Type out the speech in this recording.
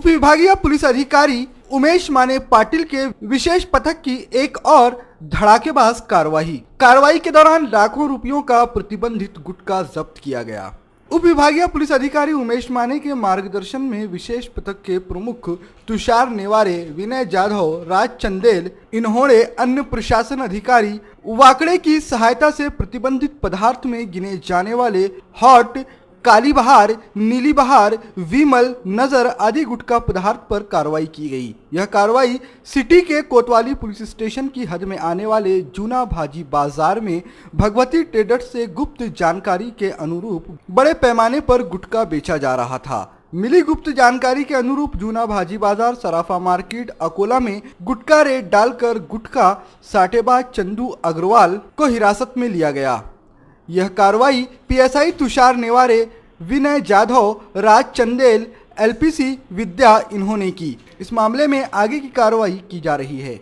उप विभागीय पुलिस अधिकारी उमेश माने पाटिल के विशेष पथक की एक और धड़ाकेबाज कार्रवाई कार्रवाई के दौरान लाखों रुपयों का प्रतिबंधित गुटखा जब्त किया गया उप विभागीय पुलिस अधिकारी उमेश माने के मार्गदर्शन में विशेष पथक के प्रमुख तुषार नेवारे विनय जाधव राज चंदेल इन्होंने अन्य प्रशासन अधिकारी वाकड़े की सहायता से प्रतिबंधित पदार्थ में गिने जाने वाले हॉट काली बहार नीली बहार विमल नजर आदि गुटखा पदार्थ पर कार्रवाई की गई यह कार्रवाई सिटी के कोतवाली पुलिस स्टेशन की हद में आने वाले जूना भाजी बाजार में भगवती ट्रेडर्स से गुप्त जानकारी के अनुरूप बड़े पैमाने पर गुटखा बेचा जा रहा था मिली गुप्त जानकारी के अनुरूप जूना भाजी बाजार सराफा मार्केट अकोला में गुटखा रेट डालकर गुटखा साटेबा चंदू अग्रवाल को हिरासत में लिया गया यह कार्रवाई पीएसआई तुषार नेवारे विनय जाधव राज चंदेल एलपीसी विद्या इन्होंने की इस मामले में आगे की कार्रवाई की जा रही है